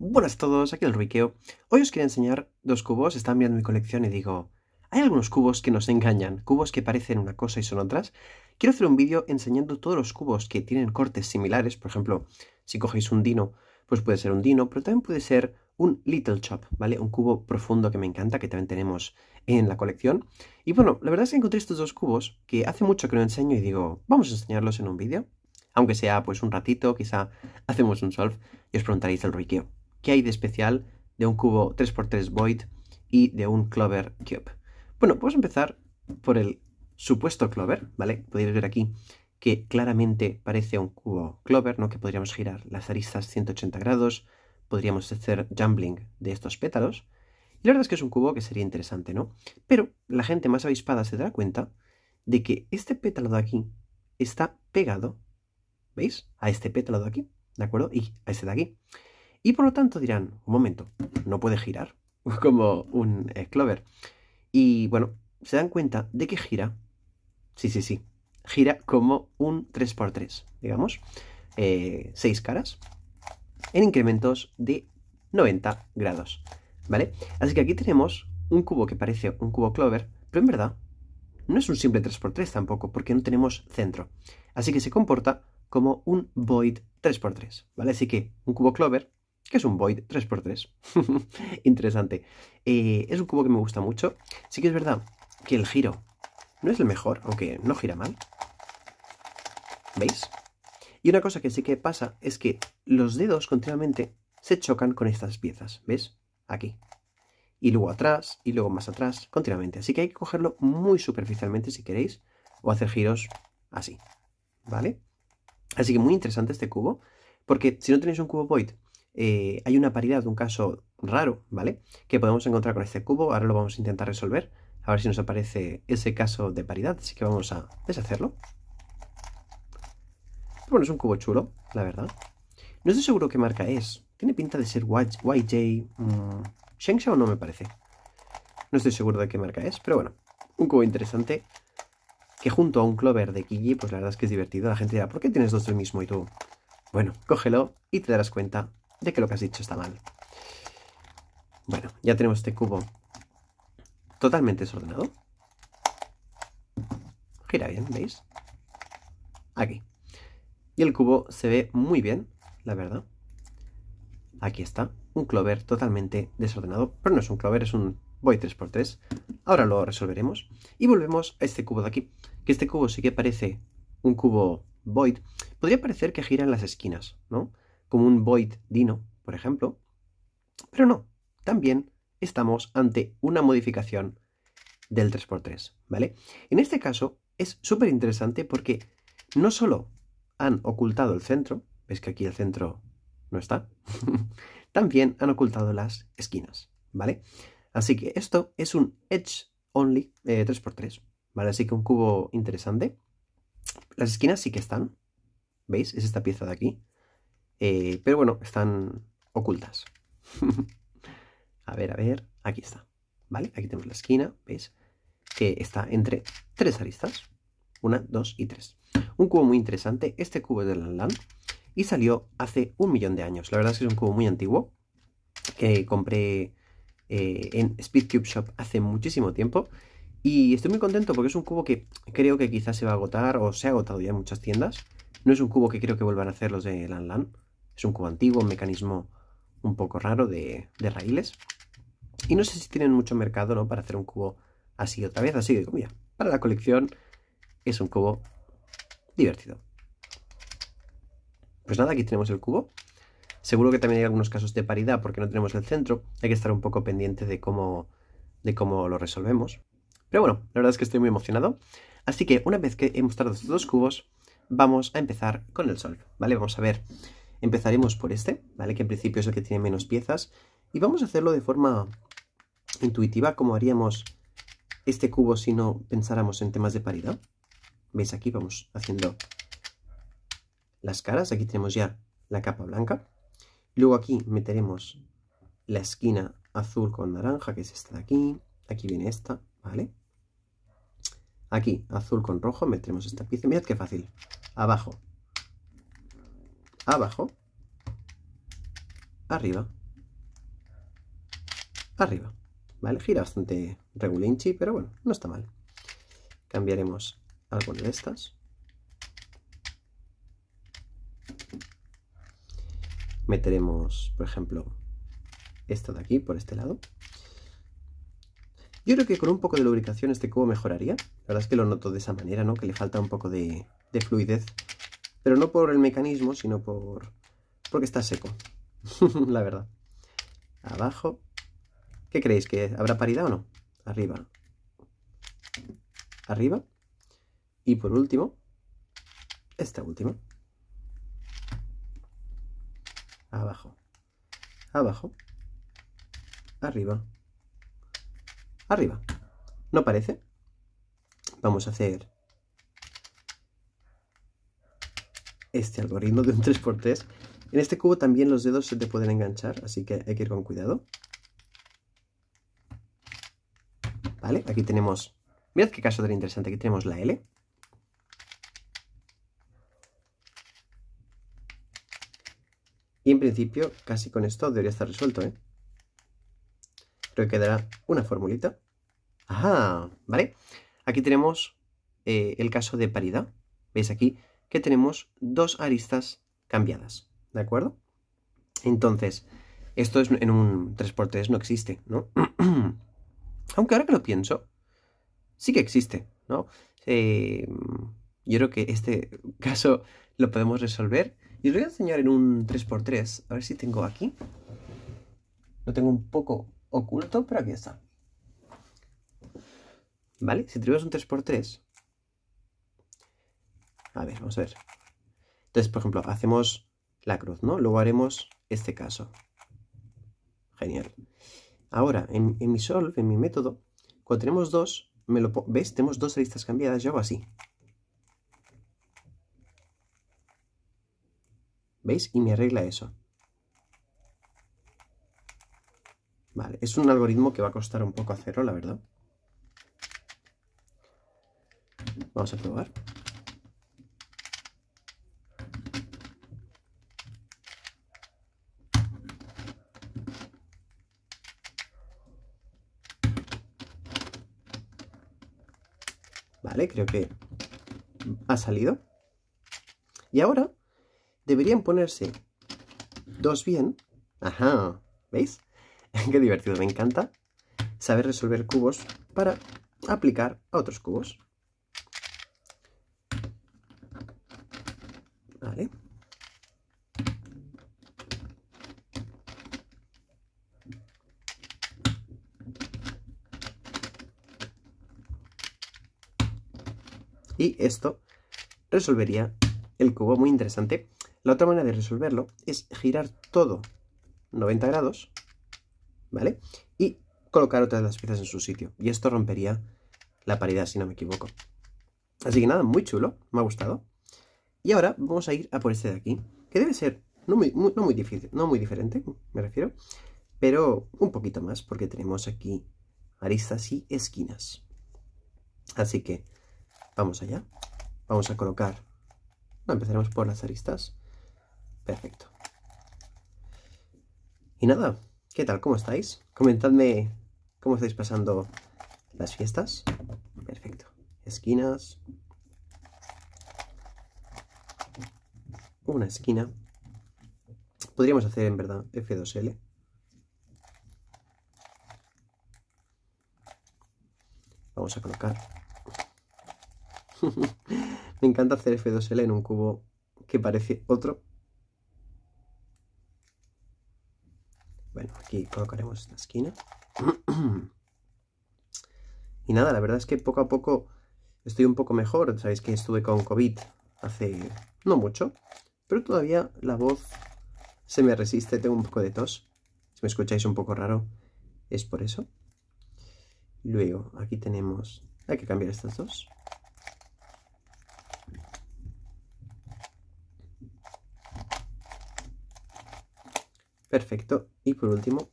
Buenas a todos, aquí el Ruikeo. Hoy os quería enseñar dos cubos, están viendo mi colección y digo, hay algunos cubos que nos engañan, cubos que parecen una cosa y son otras. Quiero hacer un vídeo enseñando todos los cubos que tienen cortes similares, por ejemplo, si cogéis un dino, pues puede ser un dino, pero también puede ser un Little Chop, ¿vale? Un cubo profundo que me encanta, que también tenemos en la colección. Y bueno, la verdad es que encontré estos dos cubos que hace mucho que no enseño y digo, vamos a enseñarlos en un vídeo. Aunque sea pues un ratito, quizá hacemos un solve y os preguntaréis el Ruikeo qué hay de especial de un cubo 3x3 void y de un clover cube. Bueno, vamos a empezar por el supuesto clover, ¿vale? Podéis ver aquí que claramente parece un cubo clover, ¿no? Que podríamos girar las aristas 180 grados, podríamos hacer jumbling de estos pétalos. Y la verdad es que es un cubo que sería interesante, ¿no? Pero la gente más avispada se dará cuenta de que este pétalo de aquí está pegado, ¿veis? A este pétalo de aquí, ¿de acuerdo? Y a este de aquí. Y por lo tanto dirán, un momento, no puede girar, como un eh, Clover. Y bueno, se dan cuenta de que gira, sí, sí, sí, gira como un 3x3, digamos, eh, seis caras, en incrementos de 90 grados, ¿vale? Así que aquí tenemos un cubo que parece un cubo Clover, pero en verdad no es un simple 3x3 tampoco, porque no tenemos centro. Así que se comporta como un void 3x3, ¿vale? Así que un cubo Clover que es un void 3x3. Interesante. Eh, es un cubo que me gusta mucho. Sí que es verdad que el giro no es el mejor, aunque no gira mal. ¿Veis? Y una cosa que sí que pasa es que los dedos continuamente se chocan con estas piezas. ¿Ves? Aquí. Y luego atrás, y luego más atrás, continuamente. Así que hay que cogerlo muy superficialmente si queréis, o hacer giros así. ¿Vale? Así que muy interesante este cubo, porque si no tenéis un cubo void eh, hay una paridad un caso raro, ¿vale? Que podemos encontrar con este cubo, ahora lo vamos a intentar resolver, a ver si nos aparece ese caso de paridad, así que vamos a deshacerlo. bueno, es un cubo chulo, la verdad. No estoy seguro qué marca es. Tiene pinta de ser YJ... Mmm, o no me parece. No estoy seguro de qué marca es, pero bueno. Un cubo interesante que junto a un clover de Kiji, pues la verdad es que es divertido. La gente dirá, ¿por qué tienes dos del mismo? Y tú, bueno, cógelo y te darás cuenta de que lo que has dicho está mal. Bueno, ya tenemos este cubo totalmente desordenado. Gira bien, ¿veis? Aquí. Y el cubo se ve muy bien, la verdad. Aquí está, un clover totalmente desordenado, pero no es un clover, es un void 3x3. Ahora lo resolveremos. Y volvemos a este cubo de aquí, que este cubo sí que parece un cubo void. Podría parecer que gira en las esquinas, ¿no? como un void dino, por ejemplo. Pero no, también estamos ante una modificación del 3x3, ¿vale? En este caso es súper interesante porque no solo han ocultado el centro, ves que aquí el centro no está, también han ocultado las esquinas, ¿vale? Así que esto es un edge only 3x3, eh, ¿vale? Así que un cubo interesante. Las esquinas sí que están, ¿veis? Es esta pieza de aquí. Eh, pero bueno, están ocultas. a ver, a ver, aquí está. ¿Vale? Aquí tenemos la esquina, ¿veis? Que está entre tres aristas. Una, dos y tres. Un cubo muy interesante. Este cubo es de Lanlan y salió hace un millón de años. La verdad es que es un cubo muy antiguo que compré eh, en en Speedcube Shop hace muchísimo tiempo. Y estoy muy contento porque es un cubo que creo que quizás se va a agotar o se ha agotado ya en muchas tiendas. No es un cubo que creo que vuelvan a hacer los de Lanlan. Es un cubo antiguo, un mecanismo un poco raro de, raíles. Y no sé si tienen mucho mercado ¿no? para hacer un cubo así otra vez. Así que, mira, para la colección es un cubo divertido. Pues nada, aquí tenemos el cubo. Seguro que también hay algunos casos de paridad porque no tenemos el centro. Hay que estar un poco pendiente de cómo, de cómo lo resolvemos. Pero bueno, la verdad es que estoy muy emocionado. Así que una vez que he mostrado estos dos cubos, vamos a empezar con el sol. ¿Vale? Vamos a ver Empezaremos por este, ¿vale? Que en principio es el que tiene menos piezas. Y vamos a hacerlo de forma intuitiva, como haríamos este cubo si no pensáramos en temas de paridad. ¿Veis? Aquí vamos haciendo las caras. Aquí tenemos ya la capa blanca. Luego aquí meteremos la esquina azul con naranja, que es esta de aquí. Aquí viene esta, ¿vale? Aquí, azul con rojo, metemos esta pieza. Mirad qué fácil. Abajo, abajo, arriba, arriba. ¿Vale? Gira bastante regulinchi, pero bueno, no está mal. Cambiaremos alguna de estas. Meteremos, por ejemplo, esto de aquí por este lado. Yo creo que con un poco de lubricación este cubo mejoraría. La verdad es que lo noto de esa manera, ¿no? Que le falta un poco de fluidez pero no por el mecanismo, sino por porque está seco, la verdad. Abajo. ¿Qué creéis? ¿Que habrá paridad o no? Arriba. Arriba. Y por último, esta última. Abajo. Abajo. Arriba. Arriba. ¿No parece? Vamos a hacer este algoritmo de un 3x3. En este cubo también los dedos se te pueden enganchar, así que hay que ir con cuidado. Vale, aquí tenemos... Mirad qué caso tan interesante, aquí tenemos la L. Y en principio, casi con esto debería estar resuelto, ¿eh? Creo que quedará una formulita. ¡Ajá! ¿Vale? Aquí tenemos eh, el caso de paridad. ¿Veis aquí? que tenemos dos aristas cambiadas, ¿de acuerdo? Entonces, esto es, en un 3x3 no existe, ¿no? Aunque ahora que lo pienso, sí que existe, ¿no? Eh, yo creo que este caso lo podemos resolver. Y os voy a enseñar en un 3x3, a ver si tengo aquí. Lo tengo un poco oculto, pero aquí está. ¿Vale? Si tenemos un 3x3, a ver, vamos a ver. Entonces, por ejemplo, hacemos la cruz, ¿no? Luego haremos este caso. Genial. Ahora, en, mi solve, en mi método, cuando tenemos dos, me lo ¿ves? Tenemos dos listas cambiadas, yo hago así. ¿Veis? Y me arregla eso. Vale, es un algoritmo que va a costar un poco hacerlo, la verdad. Vamos a probar. ¿Vale? Creo que ha salido. Y ahora deberían ponerse dos bien. Ajá, ¿veis? Qué divertido, me encanta saber resolver cubos para aplicar a otros cubos. Y esto resolvería el cubo, muy interesante. La otra manera de resolverlo es girar todo 90 grados, ¿vale? Y colocar otras las piezas en su sitio. Y esto rompería la paridad, si no me equivoco. Así que nada, muy chulo, me ha gustado. Y ahora vamos a ir a por este de aquí, que debe ser no no muy difícil, no muy diferente, me refiero, pero un poquito más, porque tenemos aquí aristas y esquinas. Así que Vamos allá. Vamos a colocar... empezaremos por las aristas. Perfecto. Y nada, ¿qué tal? ¿Cómo estáis? Comentadme cómo estáis pasando las fiestas. Perfecto. Esquinas. Una esquina. Podríamos hacer en verdad F2L. Vamos a colocar Me encanta hacer F2L en un cubo que parece otro. Bueno, aquí colocaremos la esquina. y nada, la verdad es que poco a poco estoy un poco mejor. Sabéis que estuve con COVID hace no mucho, pero todavía la voz se me resiste, tengo un poco de tos. Si me escucháis un poco raro, es por eso. Luego, aquí tenemos... Hay que cambiar estas dos. Perfecto. Y por último,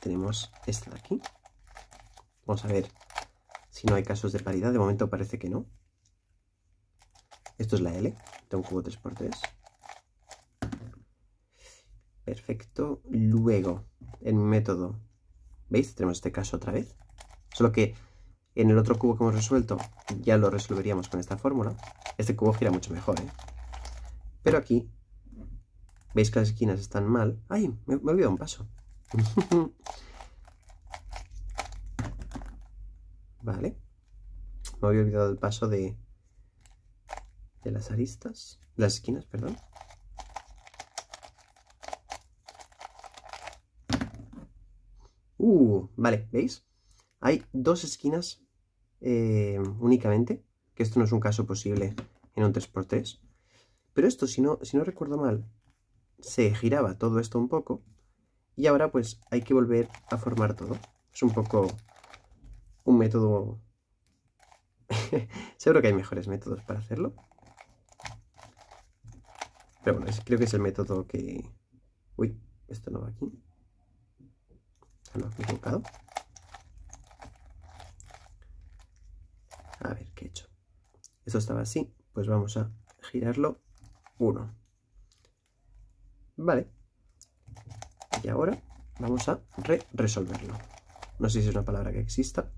tenemos esta de aquí. Vamos a ver si no hay casos de paridad. De momento parece que no. Esto es la L Tengo un cubo 3x3. Perfecto. Luego, en método, ¿veis? Tenemos este caso otra vez. Solo que en el otro cubo que hemos resuelto ya lo resolveríamos con esta fórmula. Este cubo gira mucho mejor, ¿eh? Pero aquí Veis que las esquinas están mal. ¡Ay! Me, he olvidado un paso. vale. Me había olvidado el paso de, de las aristas. las esquinas, perdón. Uh, vale, ¿veis? Hay dos esquinas eh, únicamente, que esto no es un caso posible en un 3x3. Pero esto, si no, si no recuerdo mal, se giraba todo esto un poco y ahora pues hay que volver a formar todo. Es un poco un método... Seguro que hay mejores métodos para hacerlo. Pero bueno, creo que es el método que... Uy, esto no va aquí. Ah, no, he A ver, ¿qué he hecho? Esto estaba así, pues vamos a girarlo. Uno. Vale. Y ahora vamos a resolverlo. No sé si es una palabra que exista.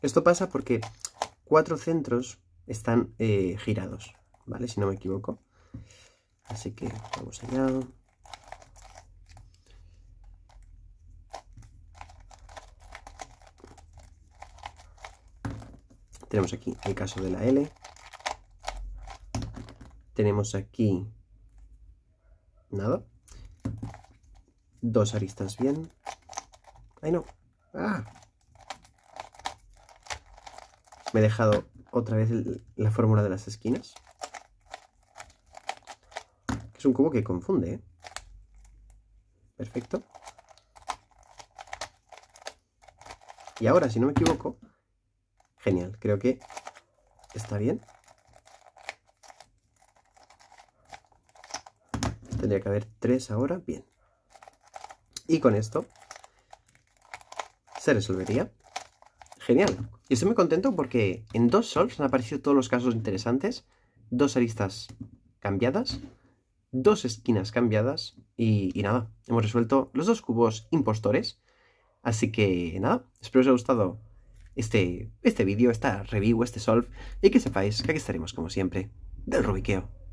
Esto pasa porque cuatro centros están eh, girados, ¿vale? Si no me equivoco. Así que vamos allá. Tenemos aquí el caso de la L, tenemos aquí nada. Dos aristas bien. ¡Ay, no! ¡Ah! Me he dejado otra vez la fórmula de las esquinas. Es un cubo que confunde, ¿eh? Perfecto. Y ahora, si no me equivoco... Genial, creo que está bien. Tendría que haber tres ahora. Bien. Y con esto se resolvería. Genial. Y estoy muy contento porque en dos solves han aparecido todos los casos interesantes. Dos aristas cambiadas. Dos esquinas cambiadas. Y, nada, hemos resuelto los dos cubos impostores. Así que nada, espero os haya gustado este, este vídeo, esta review, este solve. Y que sepáis que aquí estaremos como siempre del Rubiqueo.